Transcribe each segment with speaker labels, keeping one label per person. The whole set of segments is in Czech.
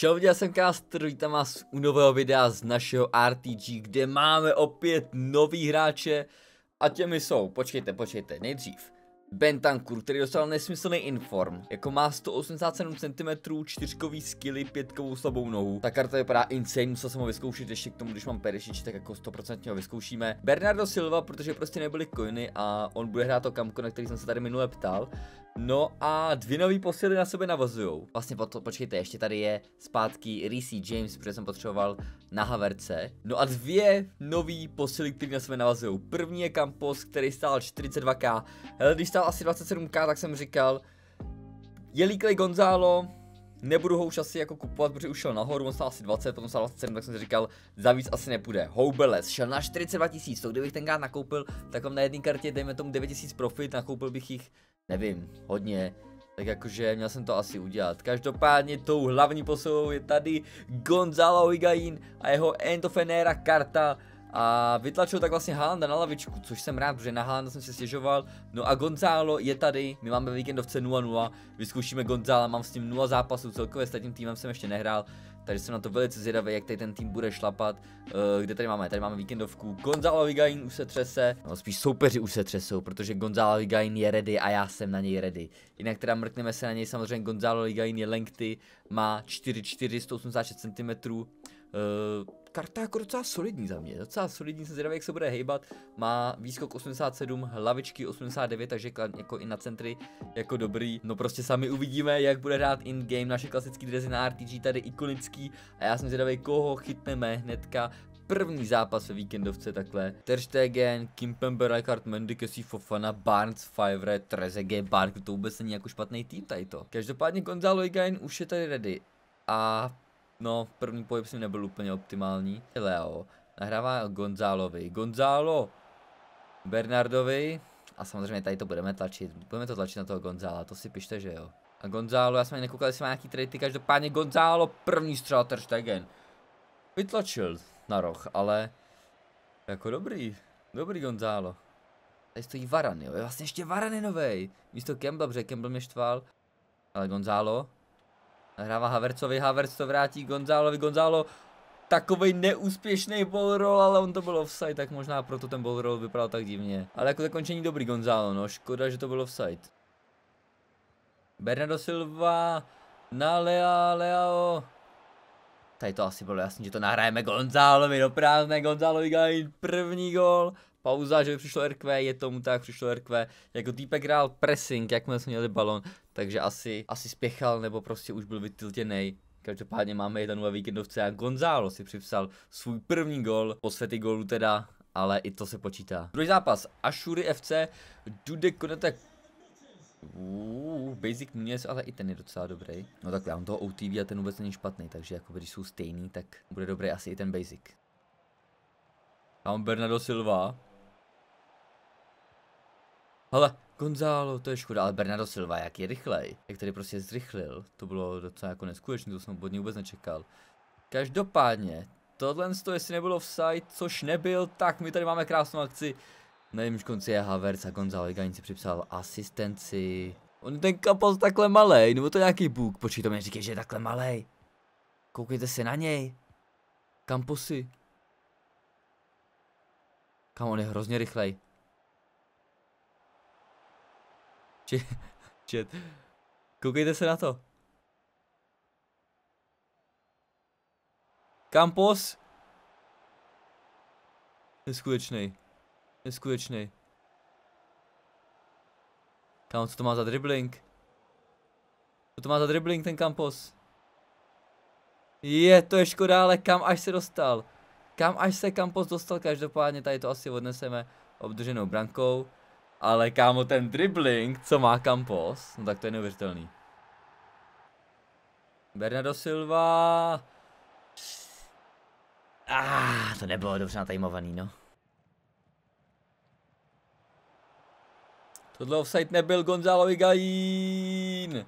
Speaker 1: Čau, já jsem Castr, vítám vás u nového videa z našeho RTG, kde máme opět nový hráče a těmi jsou, počkejte, počkejte, nejdřív Bentankur, který dostal nesmyslný inform. Jako má 187 cm, čtyřkový skilly, pětkovou slabou nohu. Ta karta vypadá insane, musel jsem ho vyzkoušet ještě k tomu, když mám perišič, tak jako 100% ho vyzkoušíme. Bernardo Silva, protože prostě nebyly kojny a on bude hrát to kamko, na který jsem se tady minule ptal. No a dvě nový posily na sebe navazují. Vlastně po to, počkejte, ještě tady je zpátky Reese James, protože jsem potřeboval na haverce. No a dvě nový posily, které na sebe navazují. První je Campos, který stál 42k. Hele, když stál asi 27k, tak jsem říkal, Jelíklej Gonzalo, nebudu ho už asi jako kupovat, protože už šel nahoru, on stál asi 20, potom stál 27, tak jsem si říkal, za víc asi nepůjde. Houbeles šel na 42 tisíc, to kdybych tenkrát nakoupil, tak mám na jedné kartě, dejme tomu 9 tisíc profit, nakoupil bych jich nevím, hodně. Tak jakože měl jsem to asi udělat. Každopádně tou hlavní posilou je tady Gonzalo Higain a jeho Entofenera karta. A vytlačil tak vlastně Haalanda na lavičku, což jsem rád, protože na Haalanda jsem se stěžoval. No a Gonzalo je tady, my máme víkendovce 0-0, vyzkoušíme Gonzala, mám s ním 0 zápasů celkově, s tím týmem jsem ještě nehrál, takže jsem na to velice zvědavý, jak tady ten tým bude šlapat. Uh, kde tady máme? Tady máme víkendovku. Gonzalo Vigain už se třese, no spíš soupeři už se třesou, protože Gonzalo Vigain je ready a já jsem na něj ready. Jinak teda mrkneme se na něj, samozřejmě Gonzalo Vigain je lengty, má 4,4, 186 cm. Uh, karta jako docela solidní za mě, docela solidní, jsem zvědavý, jak se bude hejbat, má výskok 87, hlavičky 89, takže jako i na centry jako dobrý, no prostě sami uvidíme, jak bude hrát in-game, naše klasický drezy na RTG tady ikonický a já jsem zvědavý, koho chytneme hnedka první zápas ve víkendovce takhle. Ter Stegen, Kimpembe, Rijkaard, Mendy, Kessie, Fofana, Barnes, Fivre, Trezege, Bark, to vůbec není jako špatný tým tady to. Každopádně Gonzalo Higuain už je tady ready. A No, první pohyb si nebyl úplně optimální. Leo nahrává Gonzálovi. Gonzálo! Bernardovi. A samozřejmě tady to budeme tlačit. Budeme to tlačit na toho Gonzála, to si pište, že jo. A Gonzálo, já jsem ani nekoukal, jestli má nějaký trady, každopádně Gonzálo, první střel Terstegen. Vytlačil na roh, ale jako dobrý, dobrý Gonzálo. Tady stojí Varan, jo, je vlastně ještě Varan je novej. Místo Campbell, protože Campbell mě štval. Ale Gonzálo, Hrává Havercovi, Havertz to vrátí Gonzálovi, Gonzálo takovej neúspěšný ball roll, ale on to byl offside, tak možná proto ten ball roll vypadal tak divně. Ale jako zakončení dobrý Gonzálo, no škoda, že to byl offside. Bernardo Silva na Lea, Leo. Tady to asi bylo jasný, že to nahrajeme Gonzálovi do prázdné, Gonzálovi první gol pauza, že by přišlo RQ, je tomu tak, přišlo RQ, jako týpek hrál pressing, jak jsme měli balon, takže asi, asi spěchal, nebo prostě už byl vytiltěnej, Každopádně máme jedna nula víkendovce a Gonzalo si připsal svůj první gol, po světy golu teda, ale i to se počítá. Druhý zápas, Ashuri FC, Dude Konete Uuu, Basic Nunes, ale i ten je docela dobrý. No tak já mám toho OTV a ten vůbec není špatný, takže jako když jsou stejný, tak bude dobrý asi i ten Basic. Tam Bernardo Silva, Hele, Gonzalo, to je škoda, ale Bernardo Silva, jak je rychlej. Jak tady prostě zrychlil, to bylo docela jako neskutečné, to jsem od něj vůbec nečekal. Každopádně, tohle to jestli nebylo v site, což nebyl, tak my tady máme krásnou akci. Na jejímž konci je Havertz a Gonzalo Igain si připsal asistenci. On je ten kapos takhle malej, nebo to nějaký bůh, počkej to mě, říkej, že je takhle malej. Koukejte se na něj. Kamposy. Kam on je hrozně rychlej. Či, čet. Koukejte se na to. Campos. Neskutečný. Neskutečný. Kam, co to má za dribbling? Co to má za dribbling ten Campos? Je, to je škoda, ale kam až se dostal? Kam až se Campos dostal, každopádně tady to asi odneseme obdrženou brankou. Ale kámo, ten dribbling, co má Campos, no tak to je neuvěřitelný. Bernardo Silva. Ah, to nebylo dobře natajmovaný, no. Tohle offside nebyl Gonzalo Igaín.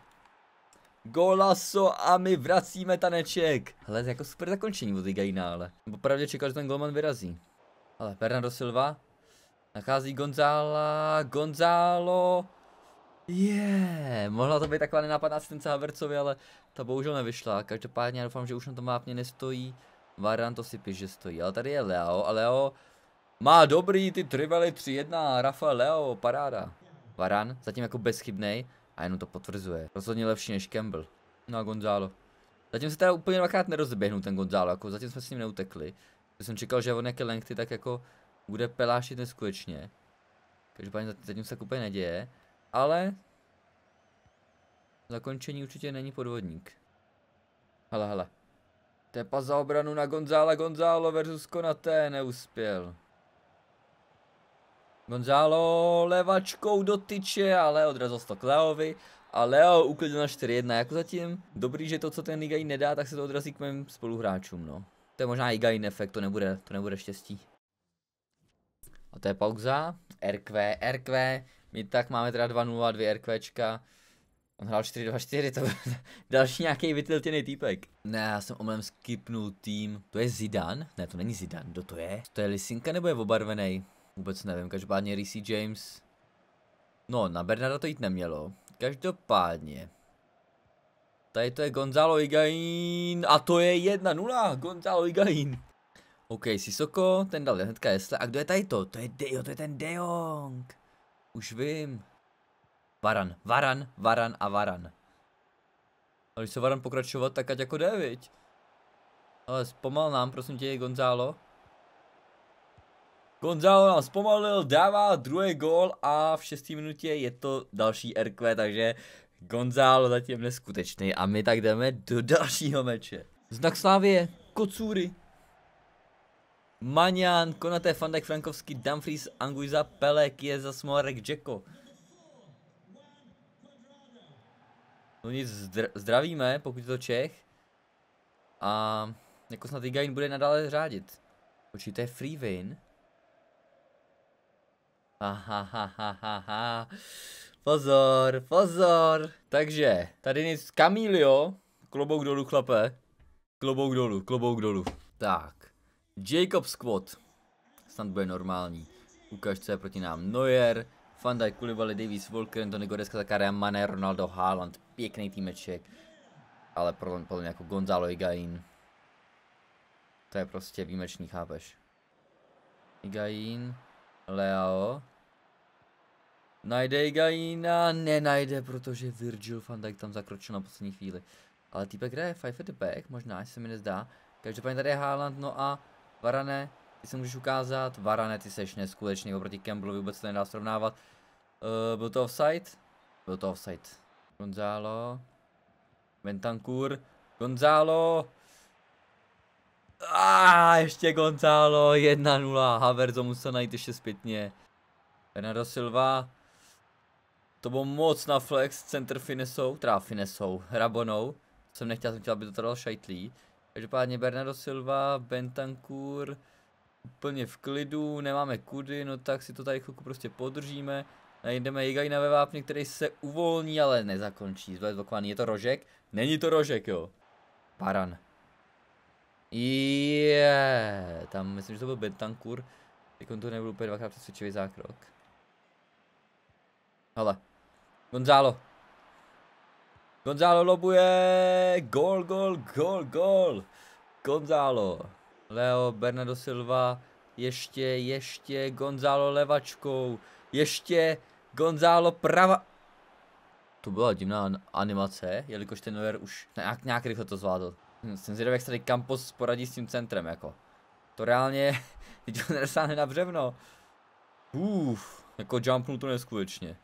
Speaker 1: Golaso a my vracíme taneček. Hele, jako super zakončení od Igaína, ale. Popravdě čekal, že ten golman vyrazí. Ale Bernardo Silva, Nachází Gonzála, Gonzálo. Je, yeah. mohla to být taková nenápadná asistence Havercovi, ale ta bohužel nevyšla. Každopádně já doufám, že už na tom vápně nestojí. Varan to si píš, že stojí, ale tady je Leo a Leo má dobrý ty trively 3-1, Rafael Leo, paráda. Varan, zatím jako bezchybnej a jenom to potvrzuje. Rozhodně lepší než Campbell. No a Gonzalo. Zatím se teda úplně dvakrát nerozběhnul ten Gonzalo, jako zatím jsme s ním neutekli. Když jsem čekal, že on nějaké lengty, tak jako bude pelášit neskutečně. Každopádně zatím se úplně neděje, ale zakončení určitě není podvodník. Hele, hele. Tepa za obranu na Gonzála Gonzálo versus Konaté neuspěl. Gonzalo levačkou do tyče a odrazil to k Leovi a Leo uklidil na 4-1. Jako zatím dobrý, že to, co ten Igain nedá, tak se to odrazí k mým spoluhráčům, no. To je možná Igain efekt, to nebude, to nebude štěstí. A to je pauza. RQ, RQ. My tak máme teda 2-0 a 2 RQčka. On hrál 4-2-4, to byl další nějaký vytiltěný týpek. Ne, já jsem omylem skipnul tým. To je Zidan? Ne, to není Zidan, kdo to je? To je Lisinka nebo je obarvený? Vůbec nevím, každopádně Reese James. No, na Bernarda to jít nemělo. Každopádně. Tady to je Gonzalo Igain a to je 1-0, Gonzalo Igain. OK, Sisoko, ten dal hnedka jesle. A kdo je tady to? To je Dejo, to je ten Dejong. Už vím. Varan, Varan, Varan a Varan. A když se Varan pokračovat, tak ať jako jde, viď? Ale zpomal nám, prosím tě, Gonzalo. Gonzalo nám zpomalil, dává druhý gól a v šestý minutě je to další RQ, takže Gonzalo zatím neskutečný a my tak jdeme do dalšího meče. Znak Slávie, Kocůry, Maňan, Konaté, Fandek, Frankovský, Dumfries, Anguiza, Pelek, je za Jacko. No nic, zdr zdravíme, pokud je to Čech. A jako snad Igain bude nadále řádit. Určitě je free win. Aha, ha, ha, ha, ha. Pozor, pozor. Takže, tady nic, Kamilio. Klobouk dolů, chlape. Klobouk dolů, klobouk dolů. Tak. Jacob Squad. Snad bude normální. Ukaž, co je proti nám. Neuer, Van Dijk, Kulivali, Davies, Volker, Antony Goreska, Zakaria, Mané, Ronaldo, Haaland. Pěkný týmeček. Ale podle, podle mě jako Gonzalo Igain. To je prostě výjimečný, chápeš. Igain, Leo. Najde Higuaina, nenajde, protože Virgil van Dijk tam zakročil na poslední chvíli. Ale týpek hraje 5 at the back, možná, se mi nezdá. Každopádně tady je Haaland, no a Varane, ty se můžeš ukázat. Varane, ty seš neskutečný, oproti Campbellu vůbec to nedá srovnávat. Uh, byl to offside? Byl to offside. Gonzalo. Ventancur, Gonzalo. A ah, ještě Gonzalo, 1-0, Haverzo musel najít ještě zpětně. Bernardo Silva, to bylo moc na flex, center finesou, teda finesou, rabonou. Jsem nechtěl, jsem chtěl, aby to dal šajtlí. Každopádně Bernardo Silva, Bentancur, úplně v klidu, nemáme kudy, no tak si to tady chvilku prostě podržíme. Najdeme Jigajna ve vápně, který se uvolní, ale nezakončí. Zbyt blokovaný. Je to rožek? Není to rožek, jo. Paran. Je, yeah. tam myslím, že to byl Bentancur. Teď on to nebyl úplně dvakrát přesvědčivý zákrok. Hele, Gonzalo, Gonzalo lobuje. Gol, gol, gol, gol. Gonzalo. Leo Bernardo Silva. Ještě, ještě. Gonzalo levačkou. Ještě. Gonzalo prava. To byla divná animace, jelikož ten Neuer už nějak, nějak rychle to zvládl. Hm, jsem zvědavý, jak se tady Campos poradí s tím centrem, jako. To reálně, teď ho nedosáhne na břevno. Uf, jako jumpnul to neskutečně.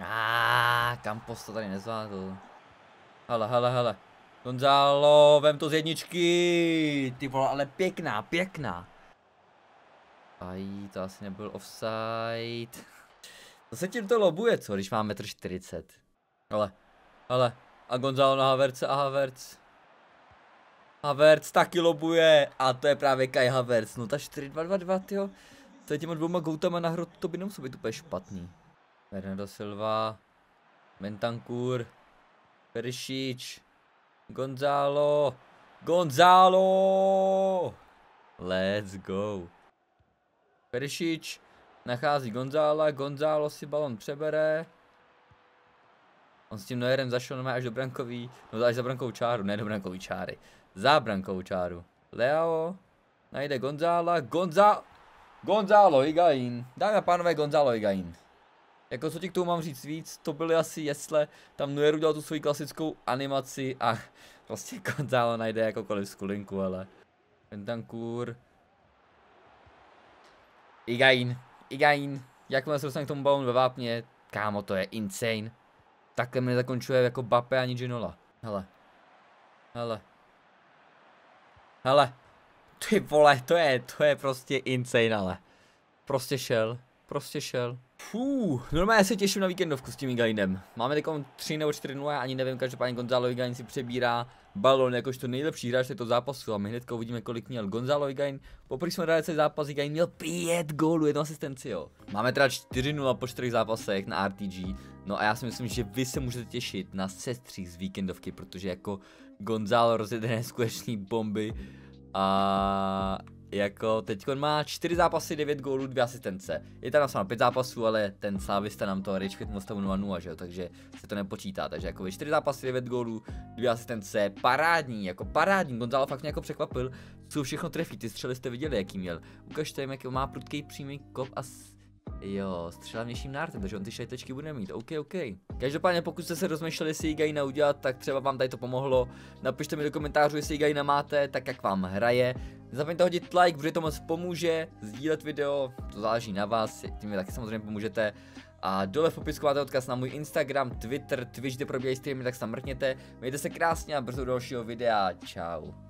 Speaker 1: A ah, Campos to tady nezvládl. Hele, hele, hele. Gonzalo, vem to z jedničky. Ty vole, ale pěkná, pěkná. Aj, to asi nebyl offside. To se tím to lobuje, co, když máme 1,40 m. Ale, ale. A Gonzalo na Havertz a Havertz. Havertz taky lobuje. A to je právě Kai Havertz. No ta 4-2-2-2, tyjo. S těma dvouma goutama na hrotu to by nemuselo být úplně špatný. Bernardo Silva, Mentancur, Peršič, Gonzalo, Gonzalo! Let's go. Peršič nachází Gonzála, Gonzalo si balon přebere. On s tím Noerem zašel normálně až do brankový, no až za brankovou čáru, ne do brankový čáry. Za brankovou čáru. Leo najde Gonzála, Gonzá... Gonzalo Igain. Dámy a pánové, Gonzalo Igain. Jako co ti k tomu mám říct víc, to byly asi jestle tam Nuer udělal tu svoji klasickou animaci a prostě Gonzalo najde jakokoliv skulinku, ale Bentancur Igain, Igain, jakmile se dostane k tomu balonu ve vápně, kámo to je insane. Takhle mi zakončuje jako Bape ani Ginola. Hele. Hele. Hele. Ty vole, to je, to je prostě insane, ale. Prostě šel. Prostě šel. Fú, normálně se těším na víkendovku s tím Igainem. Máme takovou 3 nebo 4 0, ani nevím, každopádně Gonzalo Igain si přebírá balon jakožto nejlepší hráč této zápasu a my hnedka uvidíme, kolik měl Gonzalo Igain. Poprvé jsme hráli celý zápas, Igain měl 5 gólů, jednu asistenci, jo. Máme teda 4-0 po 4 zápasech na RTG, no a já si myslím, že vy se můžete těšit na sestří z víkendovky, protože jako Gonzalo rozjede neskutečný bomby a jako teď on má 4 zápasy, 9 gólů, 2 asistence. Je tam napsáno 5 zápasů, ale ten Sávista nám to rage quit stavu 0-0, že jo, takže se to nepočítá. Takže jako 4 zápasy, 9 gólů, 2 asistence, parádní, jako parádní. Gonzalo fakt mě jako překvapil, co všechno trefí, ty střely jste viděli, jaký měl. Ukažte jim, jaký má prudký přímý kop a Jo, střela vnějším nártem, takže on ty šajtečky bude mít, ok, ok. Každopádně pokud jste se rozmýšleli, jestli ji udělat, tak třeba vám tady to pomohlo. Napište mi do komentářů, jestli ji máte, tak jak vám hraje. Zapomeňte hodit like, protože to moc pomůže, sdílet video, to záleží na vás, tím mi taky samozřejmě pomůžete. A dole v popisku máte odkaz na můj Instagram, Twitter, Twitch, kde probíhají streamy, tak se tam mrkněte. Mějte se krásně a brzo do dalšího videa, čau.